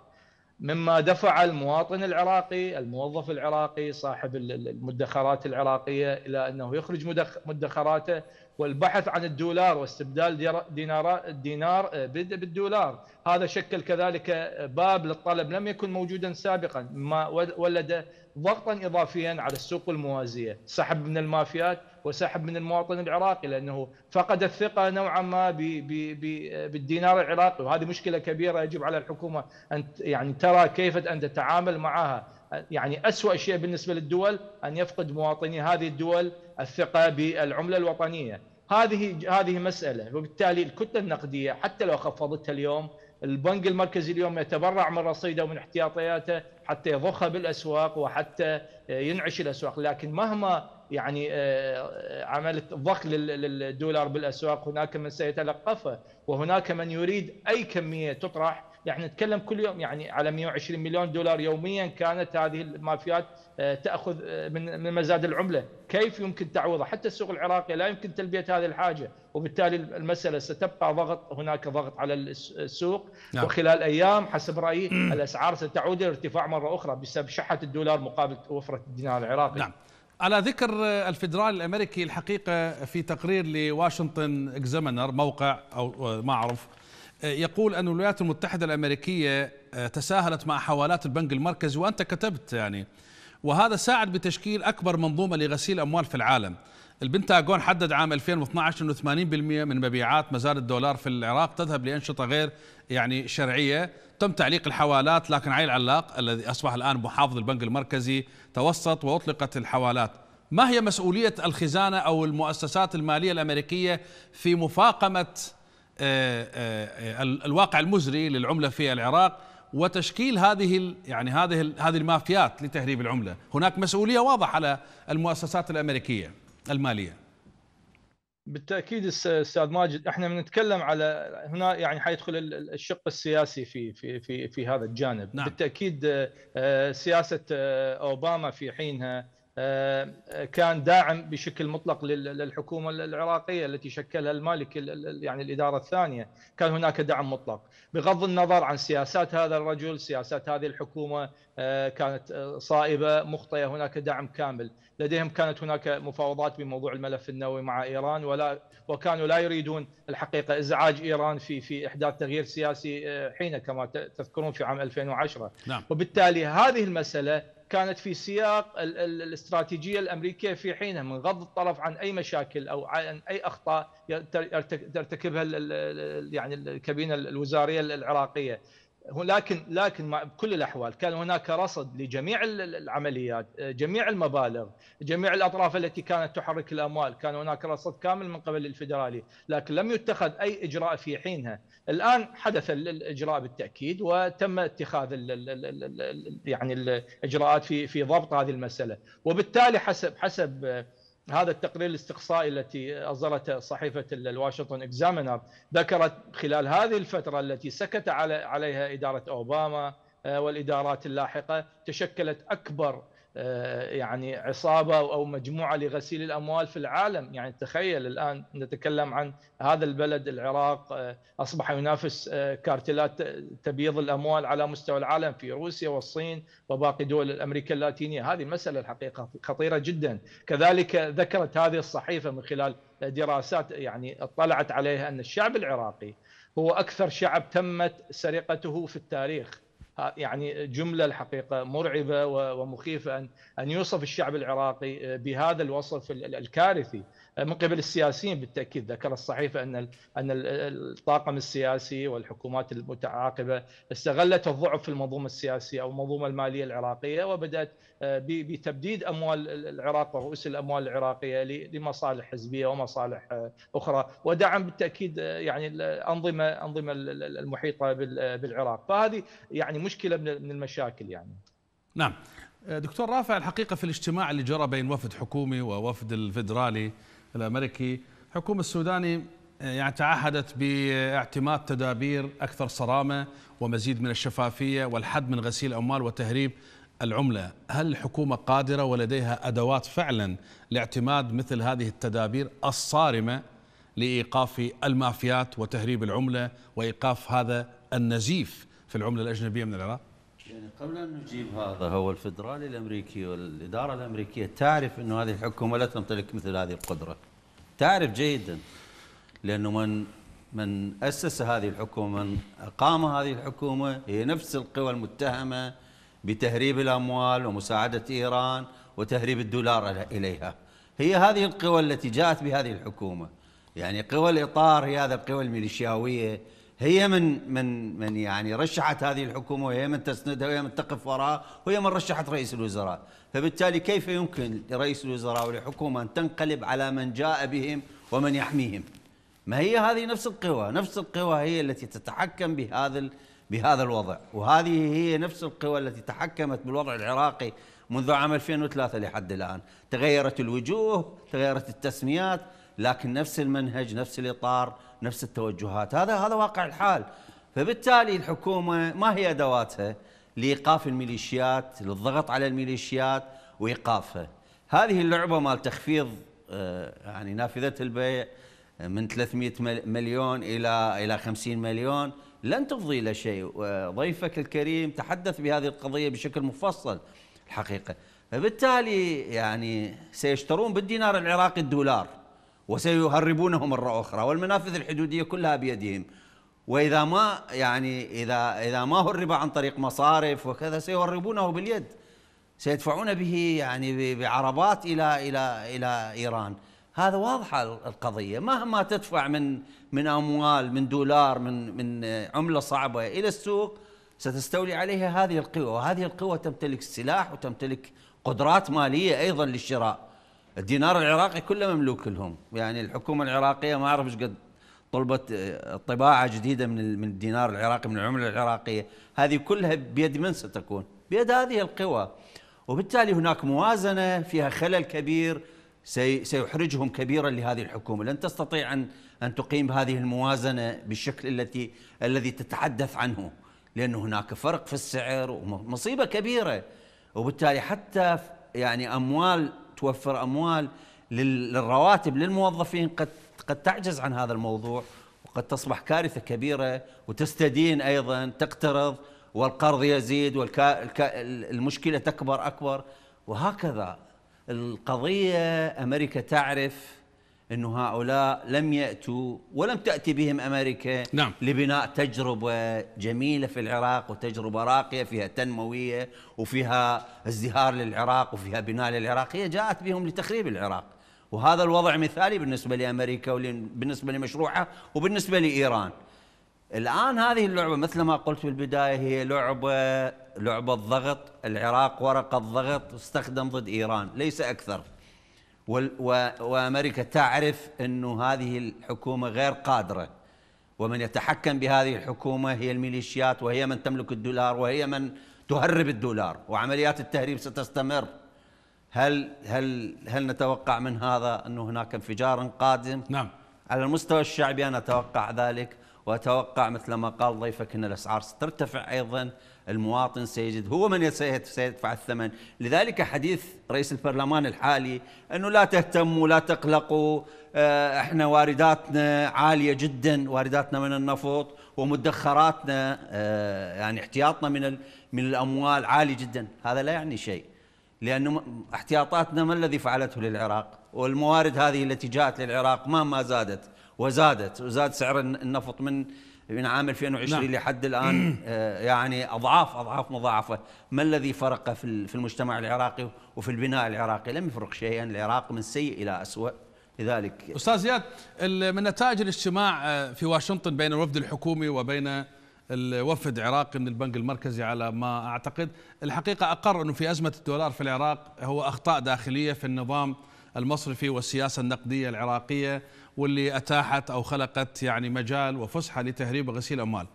مما دفع المواطن العراقي الموظف العراقي صاحب المدخرات العراقية إلى أنه يخرج مدخراته والبحث عن الدولار واستبدال دينار, آه، الدينار بالدولار هذا شكل كذلك آه، باب للطلب لم يكن موجودا سابقا ما ولد ضغطا إضافيا على السوق الموازية سحب من المافيات وسحب من المواطن العراقي لانه فقد الثقه نوعا ما بـ بـ بـ بالدينار العراقي وهذه مشكله كبيره يجب على الحكومه ان يعني ترى كيف ان تتعامل معها يعني اسوء شيء بالنسبه للدول ان يفقد مواطني هذه الدول الثقه بالعمله الوطنيه هذه هذه مساله وبالتالي الكتله النقديه حتى لو خفضتها اليوم البنك المركزي اليوم يتبرع من رصيده ومن احتياطياته حتى يضخها بالاسواق وحتى ينعش الاسواق لكن مهما يعني آه، آه، عملت ضخ للدولار بالاسواق هناك من سيتلقفه وهناك من يريد اي كميه تطرح يعني نتكلم كل يوم يعني على 120 مليون دولار يوميا كانت هذه المافيات آه، تاخذ من من مزاد العمله، كيف يمكن تعوضها؟ حتى السوق العراقي لا يمكن تلبيه هذه الحاجه، وبالتالي المساله ستبقى ضغط هناك ضغط على السوق نعم. وخلال ايام حسب رايي الاسعار ستعود الى الارتفاع مره اخرى بسبب شحه الدولار مقابل وفره الدينار العراقي. نعم. على ذكر الفدرالي الامريكي الحقيقه في تقرير لواشنطن اكزامينر موقع او معرف يقول ان الولايات المتحده الامريكيه آه، تساهلت مع حوالات البنك المركزي وانت كتبت يعني وهذا ساعد بتشكيل اكبر منظومه لغسيل اموال في العالم البنتاغون حدد عام 2012 انه 80% من مبيعات مزاد الدولار في العراق تذهب لانشطه غير يعني شرعية تم تعليق الحوالات لكن علي العلاق الذي أصبح الآن محافظ البنك المركزي توسط وأطلقت الحوالات ما هي مسؤولية الخزانة أو المؤسسات المالية الأمريكية في مفاقمة آه، آه، الواقع المزري للعملة في العراق وتشكيل هذه يعني هذه هذه المافيات لتهريب العمله، هناك مسؤوليه واضحه على المؤسسات الامريكيه الماليه. بالتاكيد استاذ ماجد احنا بنتكلم على هنا يعني حيدخل الشق السياسي في في في في هذا الجانب نعم. بالتاكيد آه، سياسه آه، اوباما في حينها آه، كان داعم بشكل مطلق للحكومه العراقيه التي شكلها المالك يعني الاداره الثانيه، كان هناك دعم مطلق، بغض النظر عن سياسات هذا الرجل، سياسات هذه الحكومه كانت صائبه مخطئه، هناك دعم كامل، لديهم كانت هناك مفاوضات بموضوع الملف النووي مع ايران ولا وكانوا لا يريدون الحقيقه ازعاج ايران في في احداث تغيير سياسي آه، حين كما تذكرون في عام 2010 نعم. وبالتالي هذه المساله كانت في سياق ال ال الاستراتيجيه الامريكيه في حينها من غض الطرف عن اي مشاكل او عن اي اخطاء ترتكبها يعني الكابينه الوزاريه العراقيه لكن لكن مع كل الاحوال كان هناك رصد لجميع العمليات، جميع المبالغ، جميع الاطراف التي كانت تحرك الاموال، كان هناك رصد كامل من قبل الفدرالي، لكن لم يتخذ اي اجراء في حينها، الان حدث الاجراء بالتاكيد وتم اتخاذ الـ الـ يعني الاجراءات في في ضبط هذه المساله، وبالتالي حسب حسب هذا التقرير الاستقصائي التي أصدرته صحيفة الواشنطن اكزامينر ذكرت خلال هذه الفترة التي سكت عليها إدارة أوباما آه، والإدارات اللاحقة تشكلت أكبر آه، يعني عصابه او مجموعه لغسيل الاموال في العالم يعني تخيل الان نتكلم عن هذا البلد العراق آه، اصبح ينافس آه، كارتلات تبييض الاموال على مستوى العالم في روسيا والصين وباقي دول امريكا اللاتينيه هذه المساله الحقيقه خطيره جدا كذلك ذكرت هذه الصحيفه من خلال دراسات يعني اطلعت عليها ان الشعب العراقي هو اكثر شعب تمت سرقته في التاريخ يعني جملة الحقيقة مرعبة ومخيفة أن يوصف الشعب العراقي آه، بهذا الوصف الكارثي من قبل السياسيين بالتاكيد ذكر الصحيفه ان ان الطاقم السياسي والحكومات المتعاقبه استغلت الضعف في المنظومه السياسيه او المنظومه الماليه العراقيه وبدات آه، بتبديد اموال العراق ورؤوس الاموال العراقيه لمصالح حزبيه ومصالح آه، اخرى ودعم بالتاكيد آه، يعني الانظمه انظمه المحيطه بالعراق فهذه يعني مشكله من المشاكل يعني نعم دكتور رافع الحقيقة في الاجتماع اللي جرى بين وفد حكومي ووفد الفدرالي الأمريكي الحكومة السوداني آه، يعني تعهدت باعتماد تدابير أكثر صرامة ومزيد من الشفافية والحد من غسيل الأموال وتهريب العملة هل الحكومة قادرة ولديها أدوات فعلا لاعتماد مثل هذه التدابير الصارمة لإيقاف المافيات وتهريب العملة وإيقاف هذا النزيف في العملة الأجنبية من العراق؟ يعني قبل ان نجيب هذا هو الفدرالي الامريكي والاداره الامريكيه تعرف انه هذه الحكومه لا تمتلك مثل هذه القدره. تعرف جيدا لانه من من اسس هذه الحكومه من اقام هذه الحكومه هي نفس القوى المتهمه بتهريب الاموال ومساعده ايران وتهريب الدولار اليها. هي هذه القوى التي جاءت بهذه الحكومه. يعني قوى الاطار هي هذه القوى الميليشياويه هي من من من يعني رشحت هذه الحكومه وهي من تسندها وهي من تقف وراها وهي من رشحت رئيس الوزراء، فبالتالي كيف يمكن لرئيس الوزراء ولحكومه ان تنقلب على من جاء بهم ومن يحميهم؟ ما هي هذه نفس القوى، نفس القوى هي التي تتحكم بهذا بهذا الوضع، وهذه هي نفس القوى التي تحكمت بالوضع العراقي منذ عام 2003 لحد الان، تغيرت الوجوه، تغيرت التسميات، لكن نفس المنهج، نفس الاطار، نفس التوجهات هذا هذا واقع الحال فبالتالي الحكومة ما هي أدواتها لإيقاف الميليشيات للضغط على الميليشيات وإيقافها هذه اللعبة مال تخفيض آه، يعني نافذة البيع من 300 مليون إلى إلى 50 مليون لن تفضي إلى شيء ضيفك الكريم تحدث بهذه القضية بشكل مفصل الحقيقة فبالتالي يعني سيشترون بالدينار العراقي الدولار وسيهربونه مرة أخرى والمنافذ الحدودية كلها بيدهم وإذا ما يعني إذا إذا ما هرب عن طريق مصارف وكذا سيهربونه باليد سيدفعون به يعني بعربات إلى إلى إلى إيران هذا واضحة القضية مهما تدفع من من أموال من دولار من من عملة صعبة إلى السوق ستستولي عليها هذه القوى وهذه القوى تمتلك السلاح وتمتلك قدرات مالية أيضا للشراء الدينار العراقي كله مملوك لهم يعني الحكومه العراقيه ما اعرف ايش قد طلبت آه، طباعه جديده من من الدينار العراقي من العمله العراقيه هذه كلها بيد من ستكون بيد هذه القوى وبالتالي هناك موازنه فيها خلل كبير سيحرجهم كبيرا لهذه الحكومه لن تستطيع ان ان تقيم هذه الموازنه بالشكل التي الذي تتحدث عنه لأن هناك فرق في السعر ومصيبة كبيرة وبالتالي حتى يعني أموال توفر اموال للرواتب للموظفين قد قد تعجز عن هذا الموضوع وقد تصبح كارثه كبيره وتستدين ايضا تقترض والقرض يزيد والمشكله تكبر اكبر وهكذا القضيه امريكا تعرف انه هؤلاء لم ياتوا ولم تاتي بهم امريكا نعم. لبناء تجربه جميله في العراق وتجربه راقيه فيها تنمويه وفيها ازدهار للعراق وفيها بناء للعراق هي جاءت بهم لتخريب العراق وهذا الوضع مثالي بالنسبه لامريكا وبالنسبه لمشروعها وبالنسبه لايران الان هذه اللعبه مثل ما قلت في البدايه هي لعبه لعبه ضغط العراق ورقه ضغط استخدم ضد ايران ليس اكثر وامريكا تعرف انه هذه الحكومه غير قادره ومن يتحكم بهذه الحكومه هي الميليشيات وهي من تملك الدولار وهي من تهرب الدولار وعمليات التهريب ستستمر هل هل هل نتوقع من هذا انه هناك انفجار قادم؟ نعم على المستوى الشعبي انا اتوقع ذلك واتوقع مثل ما قال ضيفك ان الاسعار سترتفع ايضا المواطن سيجد هو من سيدفع الثمن لذلك حديث رئيس البرلمان الحالي أنه لا تهتموا لا تقلقوا آه، احنا وارداتنا عالية جدا وارداتنا من النفط ومدخراتنا آه، يعني احتياطنا من من الأموال عالي جدا هذا لا يعني شيء لأنه احتياطاتنا ما الذي فعلته للعراق والموارد هذه التي جاءت للعراق ما ما زادت وزادت وزاد سعر النفط من من عام 2020 نعم. لحد الآن آه، يعني أضعاف أضعاف مضاعفة ما الذي فرق في في المجتمع العراقي وفي البناء العراقي لم يفرق شيئا العراق من سيء إلى أسوأ لذلك أستاذ زياد من نتائج الاجتماع آه، في واشنطن بين الوفد الحكومي وبين الوفد العراقي من البنك المركزي على ما أعتقد الحقيقة أقر أنه في أزمة الدولار في العراق هو أخطاء داخلية في النظام المصرفي والسياسة النقدية العراقية واللي أتاحت أو خلقت يعني مجال وفسحة لتهريب وغسيل أموال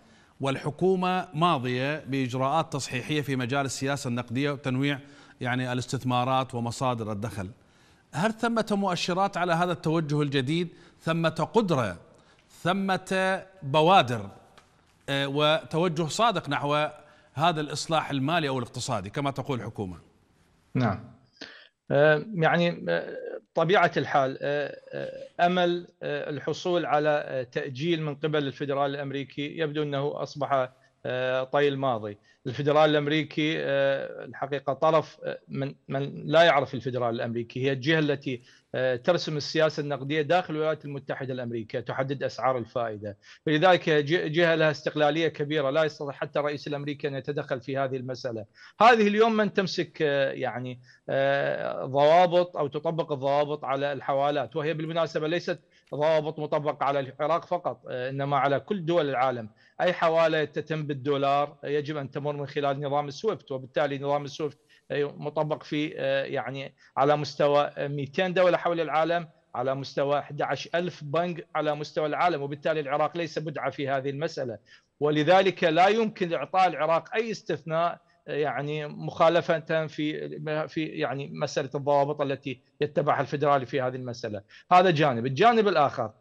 والحكومة ماضية بإجراءات تصحيحية في مجال السياسة النقدية وتنويع يعني الاستثمارات ومصادر الدخل هل ثمة مؤشرات على هذا التوجه الجديد ثمة قدرة ثمة بوادر آه، وتوجه صادق نحو هذا الإصلاح المالي أو الاقتصادي كما تقول الحكومة نعم آه، يعني آه، طبيعه الحال آه، آه، امل آه، الحصول على تاجيل من قبل الفدرال الامريكي يبدو انه اصبح آه، طي الماضي الفدرال الامريكي آه، الحقيقه طرف آه، من من لا يعرف الفدرال الامريكي هي الجهه التي ترسم السياسه النقديه داخل الولايات المتحده الامريكيه تحدد اسعار الفائده فلذلك جهه لها استقلاليه كبيره لا يستطيع حتى الرئيس الامريكي ان يتدخل في هذه المساله هذه اليوم من تمسك يعني ضوابط او تطبق الضوابط على الحوالات وهي بالمناسبه ليست ضوابط مطبقة على العراق فقط آه، إنما على كل دول العالم أي حوالة تتم بالدولار آه، يجب أن تمر من خلال نظام السويفت وبالتالي نظام السويفت آه، مطبق في يعني على مستوى 200 دولة حول العالم على مستوى 11000 بنك على مستوى العالم وبالتالي العراق ليس بدعة في هذه المسألة ولذلك لا يمكن إعطاء العراق أي استثناء يعني مخالفه في في يعني مساله الضوابط التي يتبعها الفدرالي في هذه المساله، هذا جانب، الجانب الاخر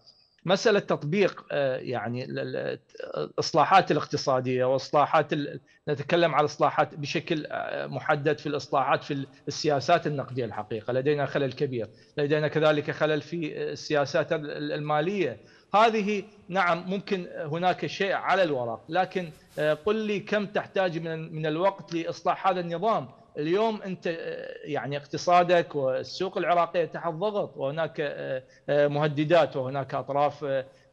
مساله تطبيق آه، يعني الاصلاحات الاقتصاديه واصلاحات ال... نتكلم عن الاصلاحات بشكل آه، محدد في الاصلاحات في السياسات النقديه الحقيقه، لدينا خلل كبير، لدينا كذلك خلل في آه، السياسات الماليه هذه نعم ممكن هناك شيء على الورق لكن آه، قل لي كم تحتاج من من الوقت لاصلاح هذا النظام اليوم انت آه، يعني اقتصادك والسوق العراقيه تحت ضغط وهناك آه، مهددات وهناك اطراف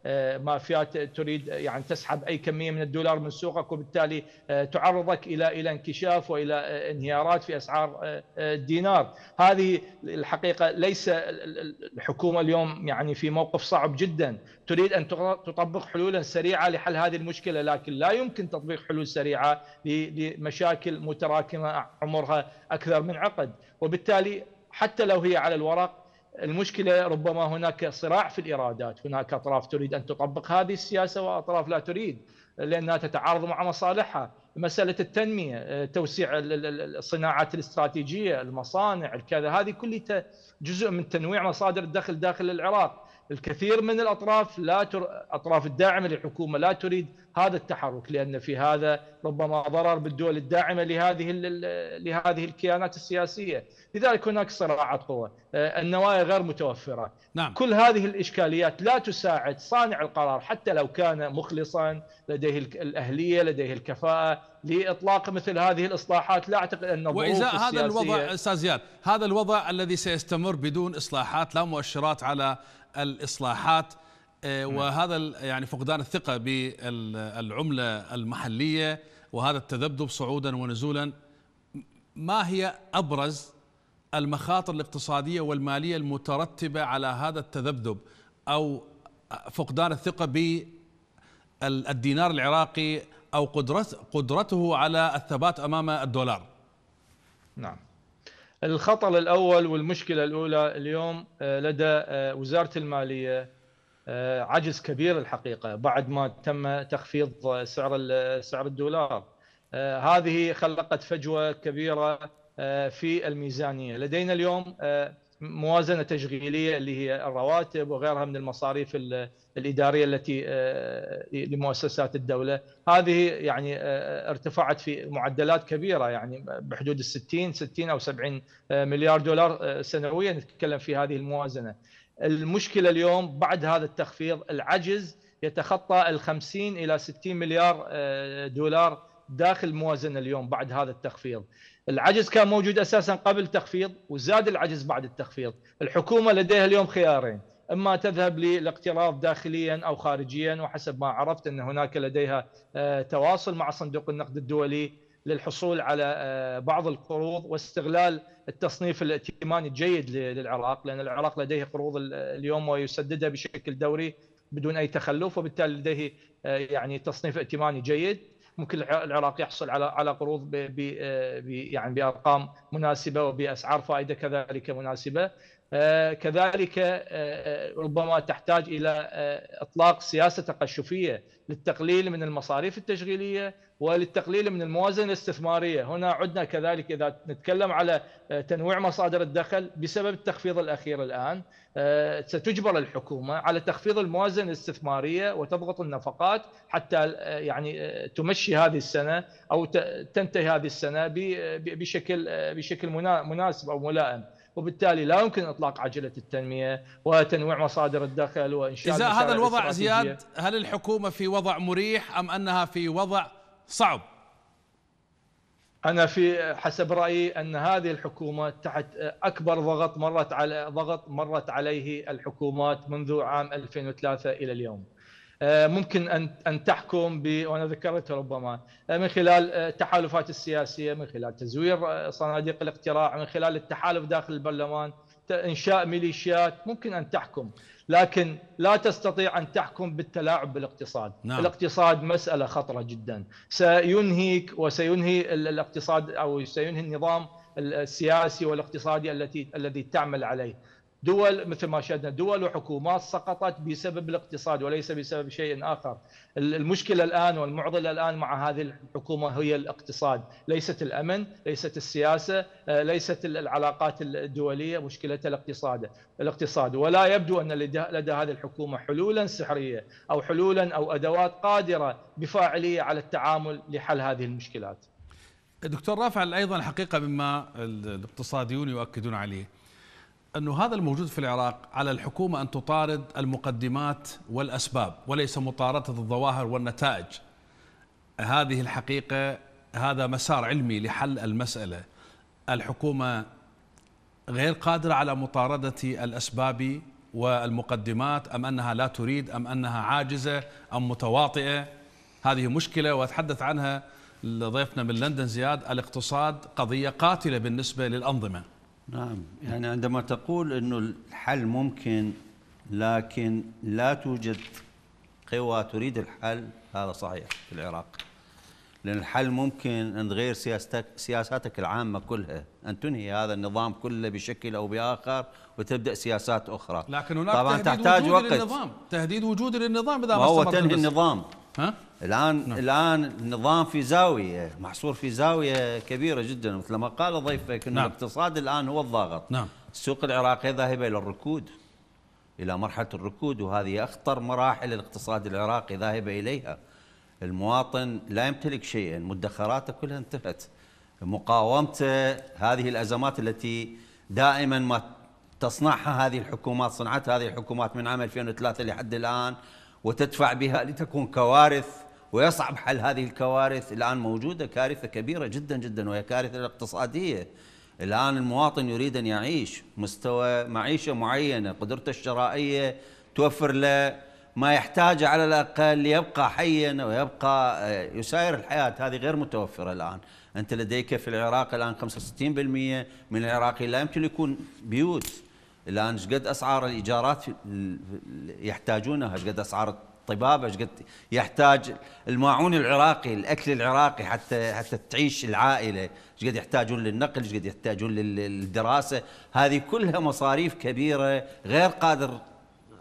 آه، مافيات تريد يعني تسحب اي كميه من الدولار من سوقك وبالتالي آه، تعرضك الى الى انكشاف والى آه، انهيارات في اسعار الدينار، هذه الحقيقه ليس الحكومه اليوم يعني في موقف صعب جدا، تريد ان تطبق حلولا سريعه لحل هذه المشكله لكن لا يمكن تطبيق حلول سريعه لمشاكل متراكمه عمرها اكثر من عقد، وبالتالي حتى لو هي على الورق المشكله ربما هناك صراع في الايرادات، هناك اطراف تريد ان تطبق هذه السياسه واطراف لا تريد لانها تتعارض مع مصالحها، مساله التنميه، توسيع الصناعات الاستراتيجيه، المصانع، الكذا، هذه كلها جزء من تنويع مصادر الدخل داخل العراق، الكثير من الاطراف لا تر... اطراف الداعمه للحكومه لا تريد هذا التحرك لان في هذا ربما ضرر بالدول الداعمه لهذه لهذه الكيانات السياسيه، لذلك هناك صراعات قوى، آه، النوايا غير متوفره. نعم. كل هذه الاشكاليات لا تساعد صانع القرار حتى لو كان مخلصا لديه الاهليه، لديه الكفاءه لاطلاق مثل هذه الاصلاحات، لا اعتقد ان وازاء هذا الوضع استاذ زياد، هذا الوضع الذي سيستمر بدون اصلاحات لا مؤشرات على الاصلاحات آه، نعم. وهذا يعني فقدان الثقه بالعمله المحليه وهذا التذبذب صعودا ونزولا ما هي ابرز المخاطر الاقتصاديه والماليه المترتبه على هذا التذبذب او فقدان الثقه بالدينار العراقي او قدرته على الثبات امام الدولار. نعم. الخطر الاول والمشكله الاولى اليوم آه، لدى آه، وزاره الماليه آه، عجز كبير الحقيقه بعد ما تم تخفيض سعر سعر الدولار هذه خلقت فجوه كبيره في الميزانيه لدينا اليوم موازنه تشغيليه اللي هي الرواتب وغيرها من المصاريف الاداريه التي آه، لمؤسسات الدوله، هذه يعني آه، ارتفعت في معدلات كبيره يعني بحدود ال 60 60 او 70 آه، مليار دولار سنويا نتكلم في هذه الموازنه. المشكله اليوم بعد هذا التخفيض العجز يتخطى ال 50 الى 60 مليار دولار داخل الموازنه اليوم بعد هذا التخفيض. العجز كان موجود اساسا قبل التخفيض وزاد العجز بعد التخفيض الحكومه لديها اليوم خيارين اما تذهب للاقتراض داخليا او خارجيا وحسب ما عرفت ان هناك لديها آه، تواصل مع صندوق النقد الدولي للحصول على آه، بعض القروض واستغلال التصنيف الائتماني الجيد للعراق لان العراق لديه قروض اليوم ويسددها بشكل دوري بدون اي تخلف وبالتالي لديه آه، يعني تصنيف ائتماني جيد ممكن العراق يحصل على على قروض ب آه، ب يعني بارقام مناسبه وباسعار فائده كذلك مناسبه آه، كذلك آه، ربما تحتاج الى اطلاق سياسه تقشفيه للتقليل من المصاريف التشغيليه وللتقليل من الموازنه الاستثماريه، هنا عدنا كذلك اذا نتكلم على تنويع مصادر الدخل بسبب التخفيض الاخير الان، آه، ستجبر الحكومه على تخفيض الموازنه الاستثماريه وتضغط النفقات حتى آه، يعني آه، تمشي هذه السنه او تنتهي هذه السنه بشكل بشكل مناسب او ملائم. وبالتالي لا يمكن اطلاق عجله التنميه وتنويع مصادر الدخل وانشاء اذا هذا الوضع زياد هل الحكومه في وضع مريح ام انها في وضع صعب؟ انا في حسب رايي ان هذه الحكومه تحت اكبر ضغط مرت على ضغط مرت عليه الحكومات منذ عام 2003 الى اليوم. آه، ممكن ان ان تحكم ب وانا ذكرت ربما آه، من خلال آه، التحالفات السياسيه، من خلال تزوير صناديق الاقتراع، من خلال التحالف داخل البرلمان، انشاء ميليشيات ممكن ان تحكم لكن لا تستطيع ان تحكم بالتلاعب بالاقتصاد نعم. الاقتصاد مساله خطره جدا سينهيك وسينهي الاقتصاد او سينهي النظام السياسي والاقتصادي التي الذي تعمل عليه دول مثل ما شاهدنا دول وحكومات سقطت بسبب الاقتصاد وليس بسبب شيء اخر المشكله الان والمعضله الان مع هذه الحكومه هي الاقتصاد ليست الامن ليست السياسه آه، ليست العلاقات الدوليه مشكله الاقتصاد الاقتصاد ولا يبدو ان لدى هذه الحكومه حلولا سحريه او حلولا او ادوات قادره بفاعليه على التعامل لحل هذه المشكلات دكتور رافع ايضا حقيقه مما الاقتصاديون يؤكدون عليه أنه هذا الموجود في العراق على الحكومة أن تطارد المقدمات والأسباب وليس مطاردة الظواهر والنتائج هذه الحقيقة هذا مسار علمي لحل المسألة الحكومة غير قادرة على مطاردة الأسباب والمقدمات أم أنها لا تريد أم أنها عاجزة أم متواطئة هذه مشكلة وأتحدث عنها ضيفنا من لندن زياد الاقتصاد قضية قاتلة بالنسبة للأنظمة نعم يعني عندما تقول انه الحل ممكن لكن لا توجد قوى تريد الحل هذا صحيح في العراق لان الحل ممكن ان تغير سياستك سياساتك العامه كلها ان تنهي هذا النظام كله بشكل او باخر وتبدا سياسات اخرى لكن هناك طبعا تهديد تحتاج وجودي وقت للنظام تهديد وجودي للنظام اذا ما هو تنهي النظام ها؟ الان نعم. الان النظام في زاويه محصور في زاويه كبيره جدا مثل ما قال ضيفك انه نعم. الاقتصاد الان هو الضاغط نعم. السوق العراقي ذاهب الى الركود الى مرحله الركود وهذه اخطر مراحل الاقتصاد العراقي ذاهب اليها المواطن لا يمتلك شيئا مدخراته كلها انتهت مقاومته هذه الازمات التي دائما ما تصنعها هذه الحكومات صنعتها هذه الحكومات من عام 2003 لحد الان وتدفع بها لتكون كوارث ويصعب حل هذه الكوارث الآن موجودة كارثة كبيرة جدا جدا وهي كارثة الاقتصادية الآن المواطن يريد أن يعيش مستوى معيشة معينة قدرته الشرائية توفر له ما يحتاجه على الأقل ليبقى حيا ويبقى آه، يساير الحياة هذه غير متوفرة الآن أنت لديك في العراق الآن 65% من العراقي لا يمكن يكون بيوت الان ايش قد اسعار الايجارات يحتاجونها ايش قد اسعار الطبابه قد يحتاج الماعون العراقي الاكل العراقي حتى حتى تعيش العائله ايش قد يحتاجون للنقل ايش قد يحتاجون للدراسه هذه كلها مصاريف كبيره غير قادر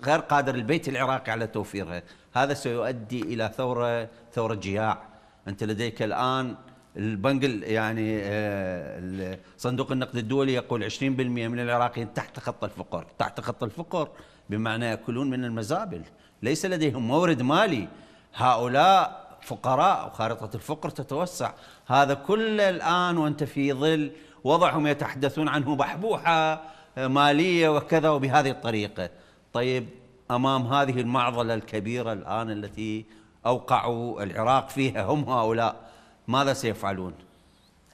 غير قادر البيت العراقي على توفيرها هذا سيؤدي الى ثوره ثوره جياع انت لديك الان البنك يعني آه، صندوق النقد الدولي يقول 20% من العراقيين تحت خط الفقر تحت خط الفقر بمعنى يأكلون من المزابل ليس لديهم مورد مالي هؤلاء فقراء وخارطة الفقر تتوسع هذا كل الآن وانت في ظل وضعهم يتحدثون عنه بحبوحة آه، مالية وكذا وبهذه الطريقة طيب أمام هذه المعضلة الكبيرة الآن التي أوقعوا العراق فيها هم هؤلاء ماذا سيفعلون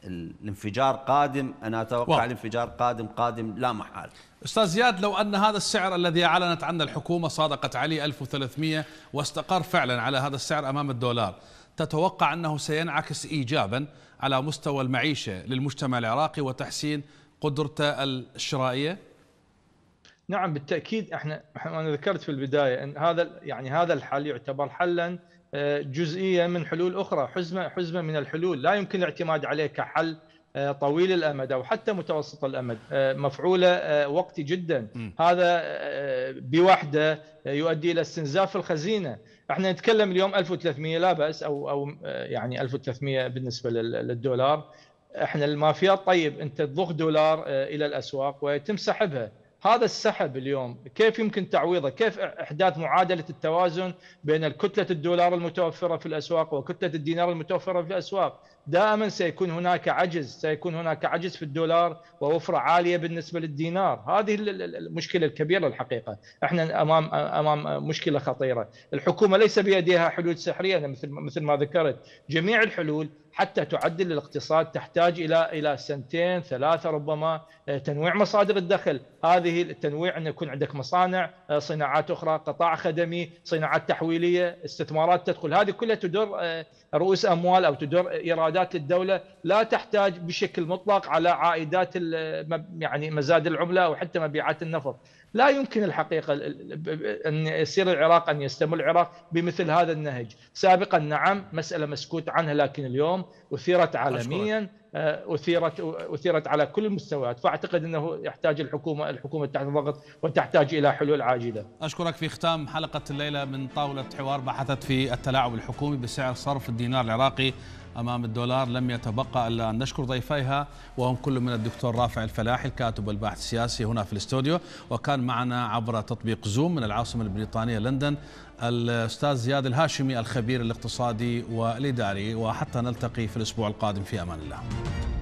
الانفجار قادم أنا أتوقع و... الانفجار قادم قادم لا محال أستاذ زياد لو أن هذا السعر الذي أعلنت عنه الحكومة صادقت عليه 1300 واستقر فعلا على هذا السعر أمام الدولار تتوقع أنه سينعكس إيجابا على مستوى المعيشة للمجتمع العراقي وتحسين قدرته الشرائية نعم بالتأكيد احنا أنا ذكرت في البداية أن هذا يعني هذا الحل يعتبر حلا جزئيه من حلول اخرى حزمه حزمه من الحلول لا يمكن الاعتماد عليه كحل آه، طويل الامد او حتى متوسط الامد آه، مفعوله آه، وقتي جدا هذا بوحده يؤدي الى استنزاف الخزينه احنا نتكلم اليوم 1300 لا باس او او يعني 1300 بالنسبه للدولار احنا المافيا طيب انت تضخ دولار الى الاسواق ويتم سحبها هذا السحب اليوم كيف يمكن تعويضه كيف احداث معادله التوازن بين كتله الدولار المتوفره في الاسواق وكتله الدينار المتوفره في الاسواق دائما سيكون هناك عجز سيكون هناك عجز في الدولار ووفرة عالية بالنسبة للدينار هذه المشكلة الكبيرة الحقيقة احنا امام امام مشكلة خطيرة الحكومة ليس بيدها حلول سحرية مثل مثل ما ذكرت جميع الحلول حتى تعدل الاقتصاد تحتاج الى الى سنتين ثلاثه ربما آه، تنويع مصادر الدخل، هذه التنويع ان يكون عندك مصانع، آه، صناعات اخرى، قطاع خدمي، صناعات تحويليه، استثمارات تدخل، هذه كلها تدر آه، رؤوس اموال او تدر ايرادات ايرادات الدوله لا تحتاج بشكل مطلق على عائدات يعني مزاد العمله او حتى مبيعات النفط لا يمكن الحقيقه ان يصير العراق ان يستمر العراق بمثل هذا النهج سابقا نعم مساله مسكوت عنها لكن اليوم اثيرت عالميا آه، اثيرت اثيرت على كل المستويات فاعتقد انه يحتاج الحكومه الحكومه تحت ضغط وتحتاج الى حلول عاجله. اشكرك في ختام حلقه الليله من طاوله حوار بحثت في التلاعب الحكومي بسعر صرف الدينار العراقي أمام الدولار لم يتبقى إلا أن نشكر ضيفيها وهم كل من الدكتور رافع الفلاحي الكاتب والباحث السياسي هنا في الاستوديو وكان معنا عبر تطبيق زوم من العاصمة البريطانية لندن الأستاذ زياد الهاشمي الخبير الاقتصادي والإداري وحتى نلتقي في الأسبوع القادم في أمان الله